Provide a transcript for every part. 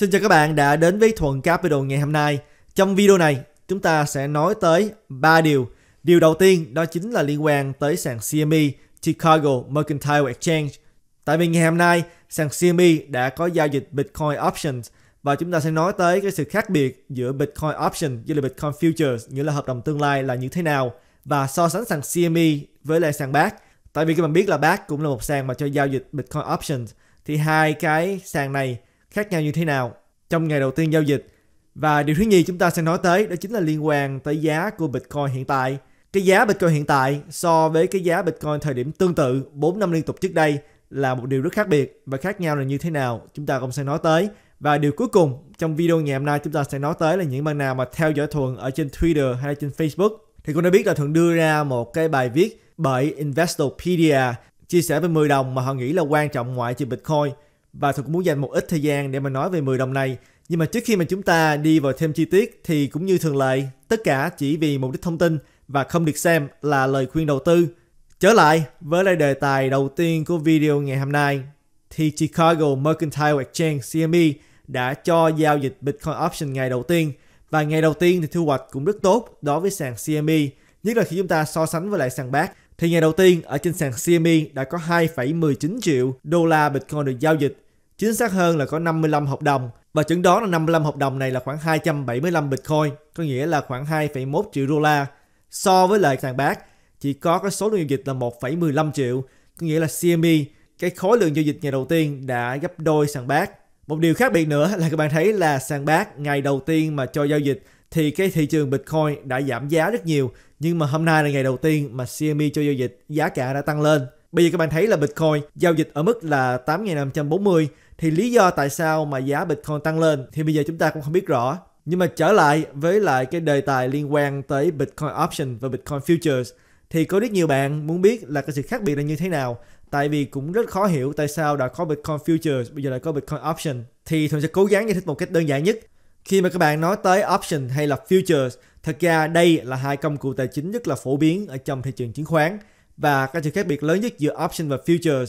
Xin chào các bạn đã đến với Thuận Capital ngày hôm nay. Trong video này, chúng ta sẽ nói tới 3 điều. Điều đầu tiên đó chính là liên quan tới sàn CME Chicago Mercantile Exchange. Tại vì ngày hôm nay, sàn CME đã có giao dịch Bitcoin Options và chúng ta sẽ nói tới cái sự khác biệt giữa Bitcoin Options với là Bitcoin Futures, nghĩa là hợp đồng tương lai là như thế nào và so sánh sàn CME với lại sàn BAC. Tại vì các bạn biết là BAC cũng là một sàn mà cho giao dịch Bitcoin Options thì hai cái sàn này khác nhau như thế nào trong ngày đầu tiên giao dịch. Và điều thứ nhì chúng ta sẽ nói tới đó chính là liên quan tới giá của Bitcoin hiện tại. Cái giá Bitcoin hiện tại so với cái giá Bitcoin thời điểm tương tự 4 năm liên tục trước đây là một điều rất khác biệt và khác nhau là như thế nào chúng ta cũng sẽ nói tới. Và điều cuối cùng trong video ngày hôm nay chúng ta sẽ nói tới là những bạn nào mà theo dõi Thuận ở trên Twitter hay trên Facebook thì cũng đã biết là Thuận đưa ra một cái bài viết bởi Investopedia chia sẻ với 10 đồng mà họ nghĩ là quan trọng ngoại trừ Bitcoin và Thuận cũng muốn dành một ít thời gian để mà nói về 10 đồng này. Nhưng mà trước khi mà chúng ta đi vào thêm chi tiết thì cũng như thường lệ, tất cả chỉ vì mục đích thông tin và không được xem là lời khuyên đầu tư. Trở lại với lại đề tài đầu tiên của video ngày hôm nay thì Chicago Mercantile Exchange CME đã cho giao dịch Bitcoin Option ngày đầu tiên và ngày đầu tiên thì thu hoạch cũng rất tốt đối với sàn CME nhất là khi chúng ta so sánh với lại sàn BAT thì ngày đầu tiên ở trên sàn CME đã có 2,19 triệu đô la Bitcoin được giao dịch Chính xác hơn là có 55 hợp đồng và chứng đó là 55 hợp đồng này là khoảng 275 Bitcoin, có nghĩa là khoảng 2,1 triệu đô la. So với lại sàn bác, chỉ có cái số lượng giao dịch là 1,15 triệu, có nghĩa là CME, cái khối lượng giao dịch ngày đầu tiên đã gấp đôi sàn bác. Một điều khác biệt nữa là các bạn thấy là sàn bác ngày đầu tiên mà cho giao dịch thì cái thị trường Bitcoin đã giảm giá rất nhiều, nhưng mà hôm nay là ngày đầu tiên mà CME cho giao dịch giá cả đã tăng lên. Bây giờ các bạn thấy là Bitcoin giao dịch ở mức là 8.540 thì lý do tại sao mà giá Bitcoin tăng lên thì bây giờ chúng ta cũng không biết rõ. Nhưng mà trở lại với lại cái đề tài liên quan tới Bitcoin Option và Bitcoin Futures thì có rất nhiều bạn muốn biết là cái sự khác biệt là như thế nào tại vì cũng rất khó hiểu tại sao đã có Bitcoin Futures bây giờ lại có Bitcoin Option thì thường sẽ cố gắng giải thích một cách đơn giản nhất khi mà các bạn nói tới option hay là futures thật ra đây là hai công cụ tài chính rất là phổ biến ở trong thị trường chứng khoán và cái sự khác biệt lớn nhất giữa option và futures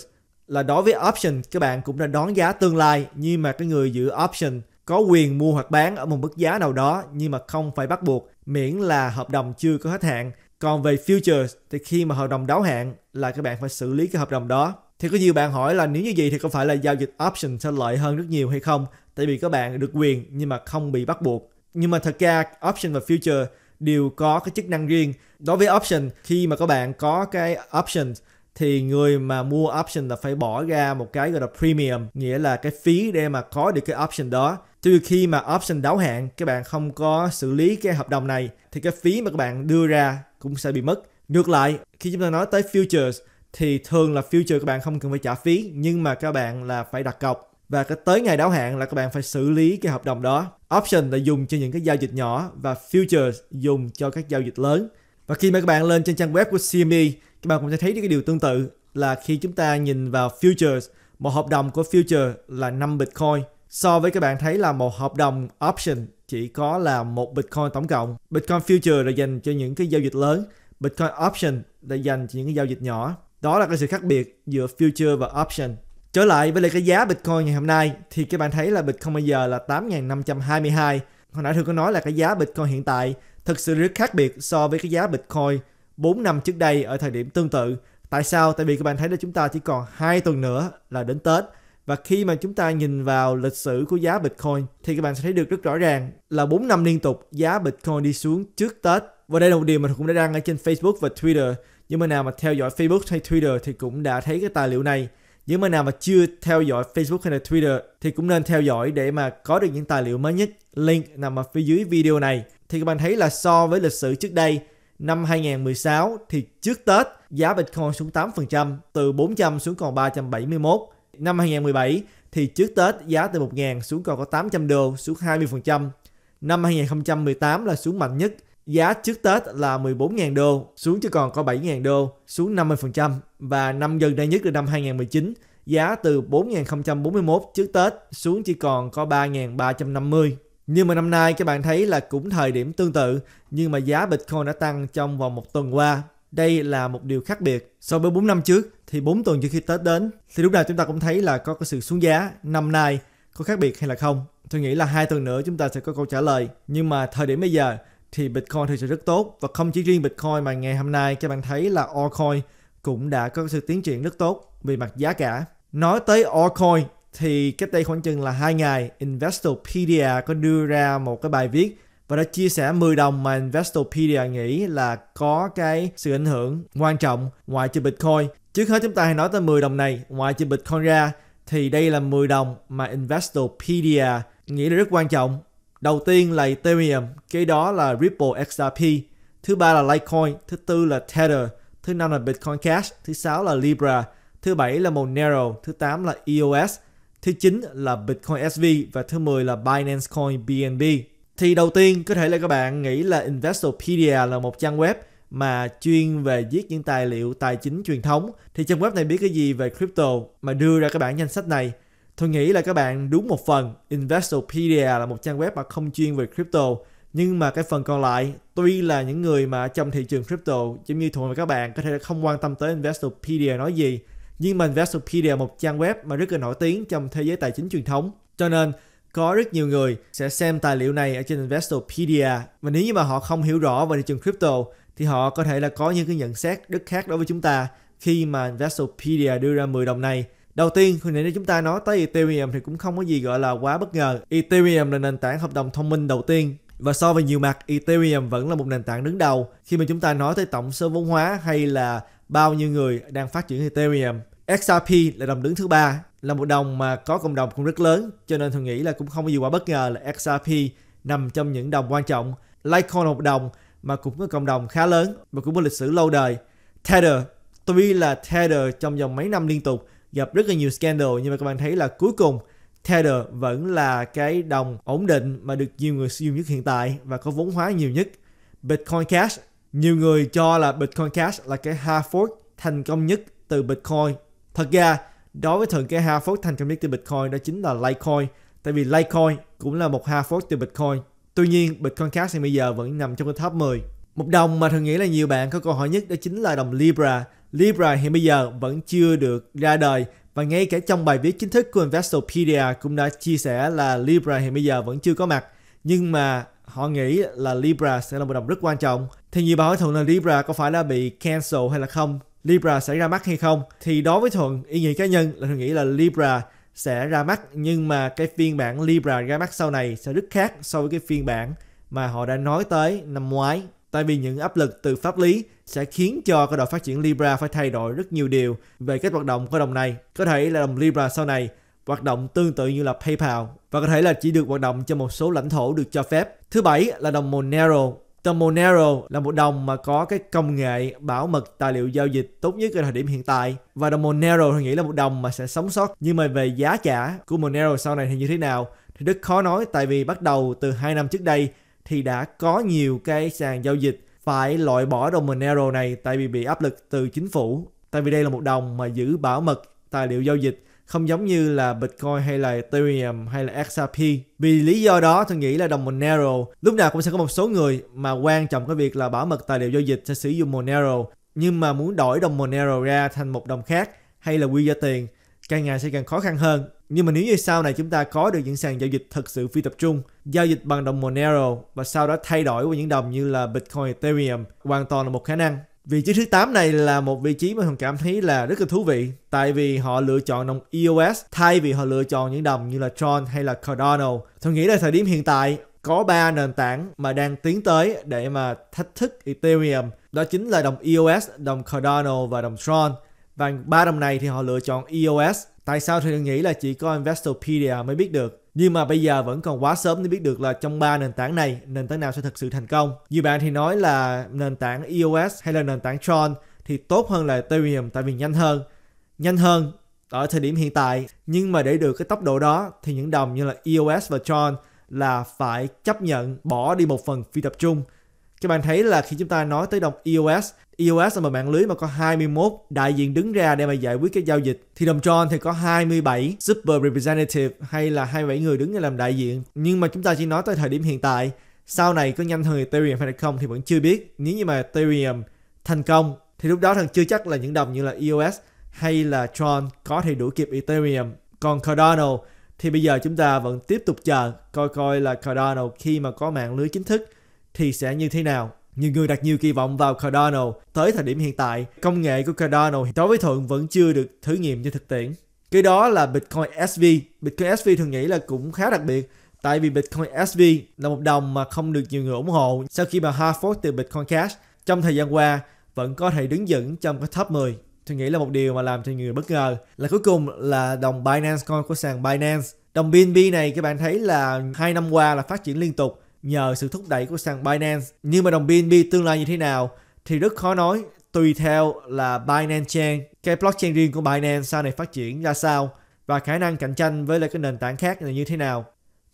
là đối với option các bạn cũng đã đón giá tương lai nhưng mà cái người giữ option có quyền mua hoặc bán ở một mức giá nào đó nhưng mà không phải bắt buộc miễn là hợp đồng chưa có hết hạn. Còn về futures thì khi mà hợp đồng đáo hạn là các bạn phải xử lý cái hợp đồng đó. Thì có nhiều bạn hỏi là nếu như vậy thì có phải là giao dịch option sẽ lợi hơn rất nhiều hay không? Tại vì các bạn được quyền nhưng mà không bị bắt buộc. Nhưng mà thật ra option và future đều có cái chức năng riêng. Đối với option, khi mà các bạn có cái option thì người mà mua option là phải bỏ ra một cái gọi là premium, nghĩa là cái phí để mà có được cái option đó. Tuy khi mà option đáo hạn các bạn không có xử lý cái hợp đồng này thì cái phí mà các bạn đưa ra cũng sẽ bị mất. Ngược lại, khi chúng ta nói tới futures thì thường là future các bạn không cần phải trả phí nhưng mà các bạn là phải đặt cọc và cái tới ngày đáo hạn là các bạn phải xử lý cái hợp đồng đó. Option là dùng cho những cái giao dịch nhỏ và futures dùng cho các giao dịch lớn. Và khi mà các bạn lên trên trang web của CME, các bạn cũng sẽ thấy cái điều tương tự là khi chúng ta nhìn vào futures, một hợp đồng của future là 5 Bitcoin so với các bạn thấy là một hợp đồng option chỉ có là một Bitcoin tổng cộng. Bitcoin future là dành cho những cái giao dịch lớn, Bitcoin option là dành cho những cái giao dịch nhỏ. Đó là cái sự khác biệt giữa future và option. Trở lại với lại cái giá Bitcoin ngày hôm nay thì các bạn thấy là Bitcoin bây giờ là 8.522. Hồi nãy Thư có nói là cái giá Bitcoin hiện tại thực sự rất khác biệt so với cái giá Bitcoin 4 năm trước đây ở thời điểm tương tự. Tại sao? Tại vì các bạn thấy là chúng ta chỉ còn 2 tuần nữa là đến Tết. Và khi mà chúng ta nhìn vào lịch sử của giá Bitcoin thì các bạn sẽ thấy được rất rõ ràng là 4 năm liên tục giá Bitcoin đi xuống trước Tết. Và đây là một điều mà tôi cũng đã đăng ở trên Facebook và Twitter. Nhưng mà nào mà theo dõi Facebook hay Twitter thì cũng đã thấy cái tài liệu này. Những bạn nào mà chưa theo dõi Facebook hay là Twitter thì cũng nên theo dõi để mà có được những tài liệu mới nhất. Link nằm ở phía dưới video này. Thì các bạn thấy là so với lịch sử trước đây, năm 2016 thì trước Tết giá Bitcoin xuống 8% từ 400 xuống còn 371. Năm 2017 thì trước Tết giá từ 1.000 xuống còn có 800 đô xuống 20%. Năm 2018 là xuống mạnh nhất Giá trước Tết là 14.000 đô, xuống chỉ còn có 7.000 đô, xuống 50%. Và năm gần đây nhất là năm 2019, giá từ 4.041 trước Tết xuống chỉ còn có 3.350. Nhưng mà năm nay các bạn thấy là cũng thời điểm tương tự, nhưng mà giá Bitcoin đã tăng trong vòng một tuần qua. Đây là một điều khác biệt. So với 4 năm trước thì 4 tuần trước khi Tết đến thì lúc nào chúng ta cũng thấy là có cái sự xuống giá. Năm nay có khác biệt hay là không? Tôi nghĩ là hai tuần nữa chúng ta sẽ có câu trả lời. Nhưng mà thời điểm bây giờ thì Bitcoin thực sự rất tốt và không chỉ riêng Bitcoin mà ngày hôm nay các bạn thấy là Altcoin cũng đã có sự tiến triển rất tốt về mặt giá cả. Nói tới Altcoin thì cách đây khoảng chừng là hai ngày Investopedia có đưa ra một cái bài viết và đã chia sẻ 10 đồng mà Investopedia nghĩ là có cái sự ảnh hưởng quan trọng ngoài trừ Bitcoin. Trước hết chúng ta hãy nói tới 10 đồng này, ngoài trừ Bitcoin ra thì đây là 10 đồng mà Investopedia nghĩ là rất quan trọng Đầu tiên là Ethereum, kế đó là Ripple XRP, thứ ba là Litecoin, thứ tư là Tether, thứ năm là Bitcoin Cash, thứ sáu là Libra, thứ bảy là Monero, thứ tám là EOS, thứ chín là Bitcoin SV và thứ mười là Binance Coin BNB. Thì đầu tiên có thể là các bạn nghĩ là Investopedia là một trang web mà chuyên về viết những tài liệu tài chính truyền thống thì trang web này biết cái gì về crypto mà đưa ra cái bạn danh sách này Tôi nghĩ là các bạn đúng một phần, Investopedia là một trang web mà không chuyên về crypto, nhưng mà cái phần còn lại, tuy là những người mà trong thị trường crypto, giống như thường các bạn có thể là không quan tâm tới Investopedia nói gì, nhưng mà Investopedia là một trang web mà rất là nổi tiếng trong thế giới tài chính truyền thống. Cho nên, có rất nhiều người sẽ xem tài liệu này ở trên Investopedia và nếu như mà họ không hiểu rõ về thị trường crypto thì họ có thể là có những cái nhận xét rất khác đối với chúng ta khi mà Investopedia đưa ra 10 đồng này Đầu tiên, khi nãy chúng ta nói tới Ethereum thì cũng không có gì gọi là quá bất ngờ. Ethereum là nền tảng hợp đồng thông minh đầu tiên và so về nhiều mặt, Ethereum vẫn là một nền tảng đứng đầu khi mà chúng ta nói tới tổng số vốn hóa hay là bao nhiêu người đang phát triển Ethereum. XRP là đồng đứng thứ ba, là một đồng mà có cộng đồng cũng rất lớn, cho nên thường nghĩ là cũng không có gì quá bất ngờ là XRP nằm trong những đồng quan trọng. Litecoin là một đồng mà cũng có cộng đồng khá lớn và cũng có lịch sử lâu đời. Tether, tuy là Tether trong vòng mấy năm liên tục gặp rất là nhiều scandal nhưng mà các bạn thấy là cuối cùng Tether vẫn là cái đồng ổn định mà được nhiều người sử dụng nhất hiện tại và có vốn hóa nhiều nhất. Bitcoin Cash, nhiều người cho là Bitcoin Cash là cái hard fork thành công nhất từ Bitcoin. Thật ra, đối với thường cái hard fork thành công nhất từ Bitcoin đó chính là Litecoin. Tại vì Litecoin cũng là một hard fork từ Bitcoin. Tuy nhiên, Bitcoin Cash thì bây giờ vẫn nằm trong cái top 10. Một đồng mà thường nghĩ là nhiều bạn có câu hỏi nhất đó chính là đồng Libra. Libra hiện bây giờ vẫn chưa được ra đời và ngay cả trong bài viết chính thức của Investopedia cũng đã chia sẻ là Libra hiện bây giờ vẫn chưa có mặt nhưng mà họ nghĩ là Libra sẽ là một đồng rất quan trọng. Thì nhiều bạn hỏi Thuận là Libra có phải đã bị cancel hay là không? Libra sẽ ra mắt hay không? Thì đối với Thuận, ý nghĩa cá nhân là Thuận nghĩ là Libra sẽ ra mắt nhưng mà cái phiên bản Libra ra mắt sau này sẽ rất khác so với cái phiên bản mà họ đã nói tới năm ngoái Tại vì những áp lực từ pháp lý sẽ khiến cho cơ đội phát triển Libra phải thay đổi rất nhiều điều về cách hoạt động của đồng này. Có thể là đồng Libra sau này hoạt động tương tự như là PayPal và có thể là chỉ được hoạt động cho một số lãnh thổ được cho phép. Thứ bảy là đồng Monero. Đồng Monero là một đồng mà có cái công nghệ bảo mật tài liệu giao dịch tốt nhất ở thời điểm hiện tại. Và đồng Monero tôi nghĩ là một đồng mà sẽ sống sót. Nhưng mà về giá cả của Monero sau này thì như thế nào thì rất khó nói tại vì bắt đầu từ 2 năm trước đây thì đã có nhiều cái sàn giao dịch phải loại bỏ đồng Monero này tại vì bị áp lực từ chính phủ. Tại vì đây là một đồng mà giữ bảo mật tài liệu giao dịch không giống như là Bitcoin hay là Ethereum hay là XRP. Vì lý do đó tôi nghĩ là đồng Monero lúc nào cũng sẽ có một số người mà quan trọng cái việc là bảo mật tài liệu giao dịch sẽ sử dụng Monero nhưng mà muốn đổi đồng Monero ra thành một đồng khác hay là quy ra tiền càng ngày sẽ càng khó khăn hơn nhưng mà nếu như sau này chúng ta có được những sàn giao dịch thật sự phi tập trung, giao dịch bằng đồng Monero và sau đó thay đổi qua những đồng như là Bitcoin, Ethereum hoàn toàn là một khả năng. Vị trí thứ 8 này là một vị trí mà Hồng cảm thấy là rất là thú vị tại vì họ lựa chọn đồng EOS thay vì họ lựa chọn những đồng như là Tron hay là Cardano. Tôi nghĩ là thời điểm hiện tại có ba nền tảng mà đang tiến tới để mà thách thức Ethereum. Đó chính là đồng EOS, đồng Cardano và đồng Tron. Và ba đồng này thì họ lựa chọn EOS Tại sao thì nghĩ là chỉ có Investopedia mới biết được nhưng mà bây giờ vẫn còn quá sớm để biết được là trong ba nền tảng này nền tảng nào sẽ thực sự thành công. Nhiều bạn thì nói là nền tảng EOS hay là nền tảng Tron thì tốt hơn là Ethereum tại vì nhanh hơn. Nhanh hơn ở thời điểm hiện tại nhưng mà để được cái tốc độ đó thì những đồng như là EOS và Tron là phải chấp nhận bỏ đi một phần phi tập trung các bạn thấy là khi chúng ta nói tới đồng EOS EOS là một mạng lưới mà có 21 đại diện đứng ra để mà giải quyết các giao dịch thì đồng Tron thì có 27 super representative hay là 27 người đứng ra làm đại diện nhưng mà chúng ta chỉ nói tới thời điểm hiện tại sau này có nhanh hơn Ethereum hay không thì vẫn chưa biết nếu như mà Ethereum thành công thì lúc đó thằng chưa chắc là những đồng như là EOS hay là Tron có thể đuổi kịp Ethereum còn Cardano thì bây giờ chúng ta vẫn tiếp tục chờ coi coi là Cardano khi mà có mạng lưới chính thức thì sẽ như thế nào. Nhiều người đặt nhiều kỳ vọng vào Cardano. Tới thời điểm hiện tại, công nghệ của Cardano đối với Thuận vẫn chưa được thử nghiệm trên thực tiễn. Cái đó là Bitcoin SV. Bitcoin SV thường nghĩ là cũng khá đặc biệt tại vì Bitcoin SV là một đồng mà không được nhiều người ủng hộ sau khi mà hard fork từ Bitcoin Cash trong thời gian qua vẫn có thể đứng vững trong cái top 10. Tôi nghĩ là một điều mà làm cho người bất ngờ là cuối cùng là đồng Binance Coin của sàn Binance. Đồng BNB này các bạn thấy là hai năm qua là phát triển liên tục nhờ sự thúc đẩy của sàn Binance. Nhưng mà đồng BNB tương lai như thế nào thì rất khó nói tùy theo là Binance Chain, cái blockchain riêng của Binance sau này phát triển ra sao và khả năng cạnh tranh với lại cái nền tảng khác là như thế nào.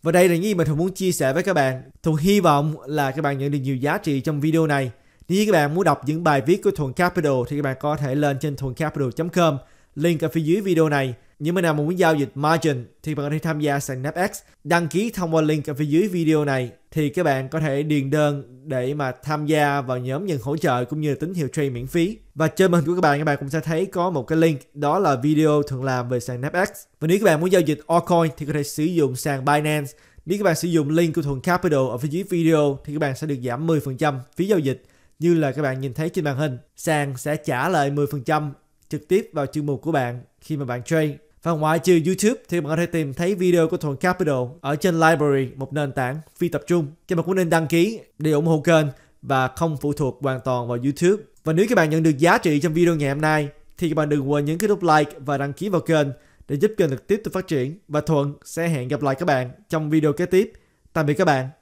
Và đây là những gì mình thường muốn chia sẻ với các bạn. Thuận hy vọng là các bạn nhận được nhiều giá trị trong video này. Nếu như các bạn muốn đọc những bài viết của Thuận Capital thì các bạn có thể lên trên capital com link ở phía dưới video này những bạn nào muốn giao dịch margin thì bạn có thể tham gia sàn NAPX. Đăng ký thông qua link ở phía dưới video này thì các bạn có thể điền đơn để mà tham gia vào nhóm nhận hỗ trợ cũng như tín hiệu trade miễn phí. Và trên màn hình của các bạn các bạn cũng sẽ thấy có một cái link đó là video thường làm về sàn NAPX. Và nếu các bạn muốn giao dịch altcoin thì có thể sử dụng sàn Binance. Nếu các bạn sử dụng link của Thuận Capital ở phía dưới video thì các bạn sẽ được giảm 10% phí giao dịch như là các bạn nhìn thấy trên màn hình. Sàn sẽ trả lại 10% trực tiếp vào chương mục của bạn khi mà bạn trade và ngoại trừ YouTube thì bạn có thể tìm thấy video của Thuận Capital ở trên Library, một nền tảng phi tập trung. Các bạn cũng nên đăng ký để ủng hộ kênh và không phụ thuộc hoàn toàn vào YouTube. Và nếu các bạn nhận được giá trị trong video ngày hôm nay thì các bạn đừng quên nhấn cái nút like và đăng ký vào kênh để giúp kênh được tiếp tục phát triển. Và Thuận sẽ hẹn gặp lại các bạn trong video kế tiếp. Tạm biệt các bạn.